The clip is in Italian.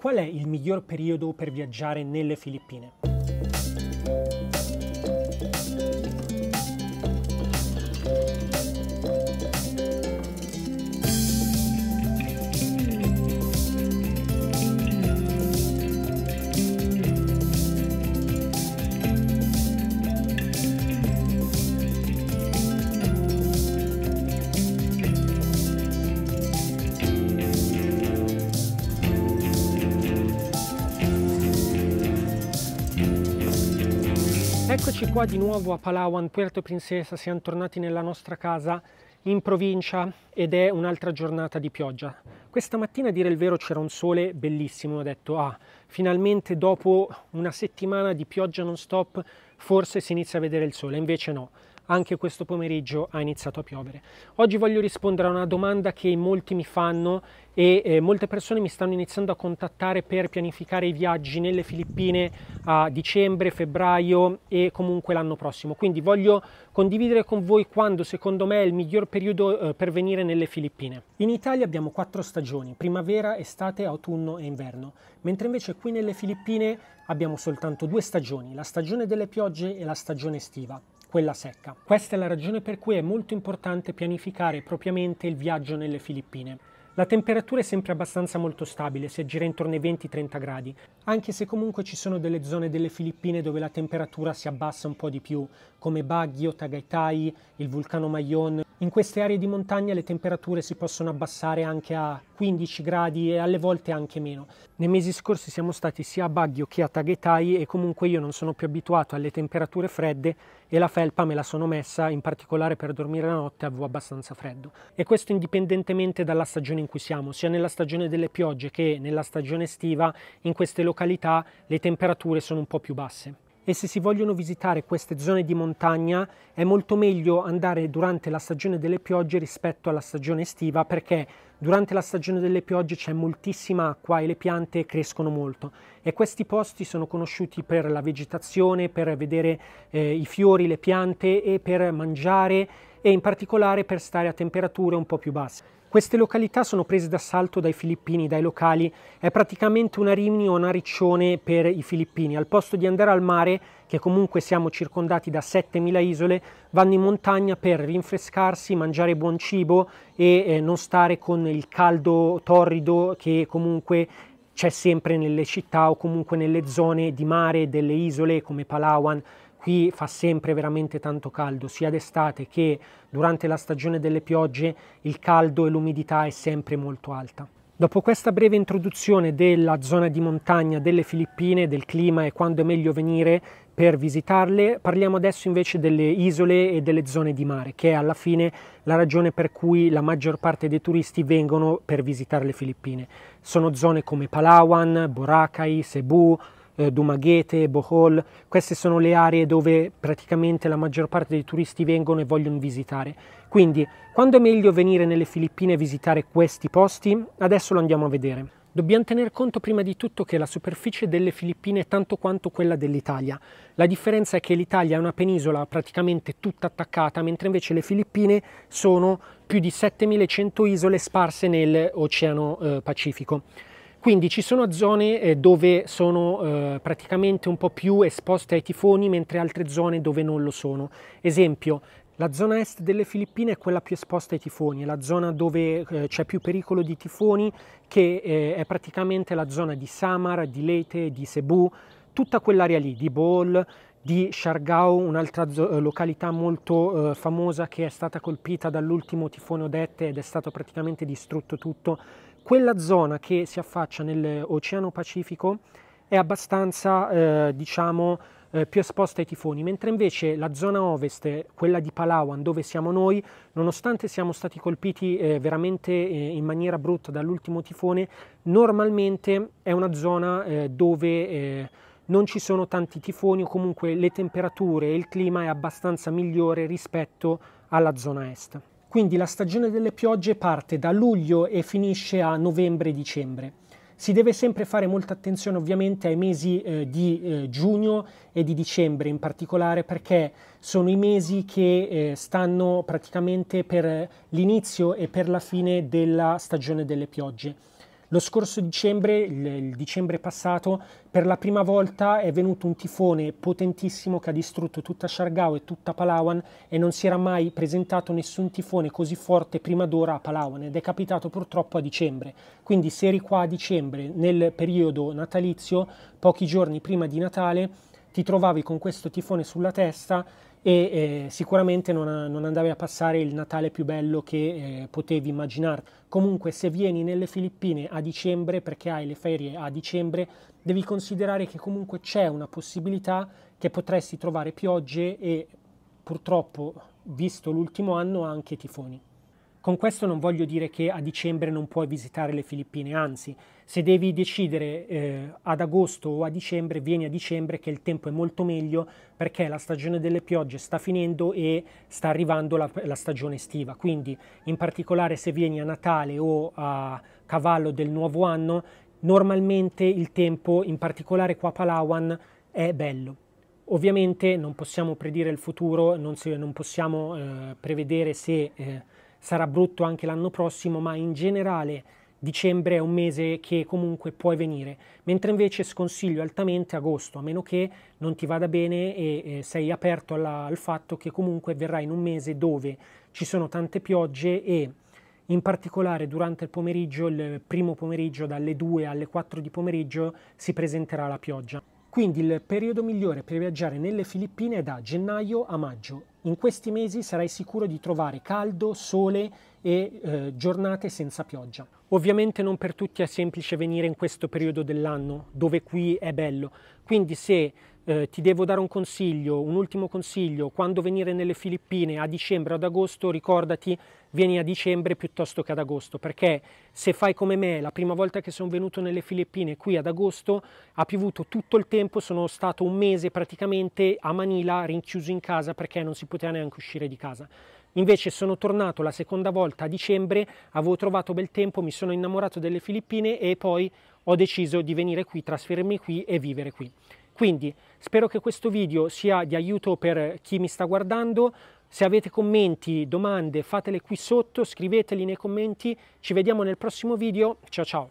Qual è il miglior periodo per viaggiare nelle Filippine? Eccoci qua di nuovo a Palawan, Puerto Princesa, siamo tornati nella nostra casa in provincia ed è un'altra giornata di pioggia. Questa mattina a dire il vero c'era un sole bellissimo, ho detto ah, finalmente dopo una settimana di pioggia non stop forse si inizia a vedere il sole, invece no anche questo pomeriggio ha iniziato a piovere. Oggi voglio rispondere a una domanda che molti mi fanno e eh, molte persone mi stanno iniziando a contattare per pianificare i viaggi nelle Filippine a dicembre, febbraio e comunque l'anno prossimo. Quindi voglio condividere con voi quando secondo me è il miglior periodo eh, per venire nelle Filippine. In Italia abbiamo quattro stagioni, primavera, estate, autunno e inverno, mentre invece qui nelle Filippine abbiamo soltanto due stagioni, la stagione delle piogge e la stagione estiva quella secca. Questa è la ragione per cui è molto importante pianificare propriamente il viaggio nelle Filippine. La temperatura è sempre abbastanza molto stabile, si aggira intorno ai 20-30 gradi, anche se comunque ci sono delle zone delle Filippine dove la temperatura si abbassa un po' di più, come Baguio, Tagaytay, il vulcano Mayon. In queste aree di montagna le temperature si possono abbassare anche a 15 gradi e alle volte anche meno. Nei mesi scorsi siamo stati sia a Baguio che a Tagaytay e comunque io non sono più abituato alle temperature fredde e la felpa me la sono messa in particolare per dormire la notte avevo abbastanza freddo e questo indipendentemente dalla stagione in cui siamo sia nella stagione delle piogge che nella stagione estiva in queste località le temperature sono un po' più basse e se si vogliono visitare queste zone di montagna è molto meglio andare durante la stagione delle piogge rispetto alla stagione estiva perché durante la stagione delle piogge c'è moltissima acqua e le piante crescono molto e questi posti sono conosciuti per la vegetazione, per vedere eh, i fiori, le piante e per mangiare e in particolare per stare a temperature un po' più basse. Queste località sono prese d'assalto dai filippini, dai locali, è praticamente una Rimini o una Riccione per i filippini. Al posto di andare al mare, che comunque siamo circondati da 7.000 isole, vanno in montagna per rinfrescarsi, mangiare buon cibo e eh, non stare con il caldo torrido che comunque c'è sempre nelle città o comunque nelle zone di mare delle isole come Palawan. Qui fa sempre veramente tanto caldo, sia d'estate che durante la stagione delle piogge il caldo e l'umidità è sempre molto alta. Dopo questa breve introduzione della zona di montagna delle Filippine, del clima e quando è meglio venire per visitarle, parliamo adesso invece delle isole e delle zone di mare, che è alla fine la ragione per cui la maggior parte dei turisti vengono per visitare le Filippine. Sono zone come Palawan, Boracay, Cebu, eh, Dumaghete, Bohol, queste sono le aree dove praticamente la maggior parte dei turisti vengono e vogliono visitare. Quindi, quando è meglio venire nelle Filippine e visitare questi posti? Adesso lo andiamo a vedere. Dobbiamo tener conto prima di tutto che la superficie delle Filippine è tanto quanto quella dell'Italia. La differenza è che l'Italia è una penisola praticamente tutta attaccata, mentre invece le Filippine sono più di 7100 isole sparse nell'Oceano eh, Pacifico. Quindi ci sono zone eh, dove sono eh, praticamente un po' più esposte ai tifoni, mentre altre zone dove non lo sono. Esempio, la zona est delle Filippine è quella più esposta ai tifoni, è la zona dove eh, c'è più pericolo di tifoni, che è praticamente la zona di Samar, di Leyte, di Cebu, tutta quell'area lì, di Bol, di Siargao, un'altra località molto famosa che è stata colpita dall'ultimo tifone Odette ed è stato praticamente distrutto tutto quella zona che si affaccia nell'Oceano Pacifico è abbastanza, eh, diciamo, eh, più esposta ai tifoni, mentre invece la zona ovest, quella di Palawan, dove siamo noi, nonostante siamo stati colpiti eh, veramente eh, in maniera brutta dall'ultimo tifone, normalmente è una zona eh, dove eh, non ci sono tanti tifoni o comunque le temperature e il clima è abbastanza migliore rispetto alla zona est. Quindi la stagione delle piogge parte da luglio e finisce a novembre-dicembre. Si deve sempre fare molta attenzione ovviamente ai mesi eh, di eh, giugno e di dicembre in particolare perché sono i mesi che eh, stanno praticamente per l'inizio e per la fine della stagione delle piogge. Lo scorso dicembre, il, il dicembre passato, per la prima volta è venuto un tifone potentissimo che ha distrutto tutta Siargao e tutta Palawan e non si era mai presentato nessun tifone così forte prima d'ora a Palawan ed è capitato purtroppo a dicembre. Quindi se eri qua a dicembre nel periodo natalizio, pochi giorni prima di Natale, ti trovavi con questo tifone sulla testa e eh, sicuramente non, non, andavi a passare il Natale più bello che eh, potevi immaginare. Comunque se vieni nelle Filippine a dicembre, perché hai le ferie a dicembre, devi considerare che comunque c'è una possibilità che potresti trovare piogge e purtroppo, visto l'ultimo anno, anche tifoni. Con questo non voglio dire che a dicembre non puoi visitare le Filippine, anzi, se devi decidere eh, ad agosto o a dicembre, vieni a dicembre che il tempo è molto meglio perché la stagione delle piogge sta finendo e sta arrivando la, la stagione estiva. Quindi, in particolare se vieni a Natale o a cavallo del nuovo anno, normalmente il tempo, in particolare qua a Palawan, è bello. Ovviamente non possiamo predire il futuro, non, se, non possiamo eh, prevedere se... Eh, sarà brutto anche l'anno prossimo, ma in generale dicembre è un mese che comunque puoi venire, mentre invece sconsiglio altamente agosto, a meno che non ti vada bene e eh, sei aperto alla, al fatto che comunque verrai in un mese dove ci sono tante piogge e in particolare durante il pomeriggio, il primo pomeriggio dalle 2 alle 4 di pomeriggio si presenterà la pioggia. Quindi il periodo migliore per viaggiare nelle Filippine è da gennaio a maggio in questi mesi sarai sicuro di trovare caldo, sole e eh, giornate senza pioggia. Ovviamente non per tutti è semplice venire in questo periodo dell'anno, dove qui è bello. Quindi se eh, ti devo dare un consiglio, un ultimo consiglio, quando venire nelle Filippine a dicembre o ad agosto, ricordati, vieni a dicembre piuttosto che ad agosto, perché se fai come me, la prima volta che sono venuto nelle Filippine qui ad agosto, ha piovuto tutto il tempo, sono stato un mese praticamente a Manila rinchiuso in casa perché non si poteva neanche uscire di casa. Invece sono tornato la seconda volta a dicembre, avevo trovato bel tempo, mi sono innamorato delle Filippine e poi ho deciso di venire qui, trasferirmi qui e vivere qui. Quindi spero che questo video sia di aiuto per chi mi sta guardando. Se avete commenti, domande, fatele qui sotto, scriveteli nei commenti. Ci vediamo nel prossimo video. Ciao ciao!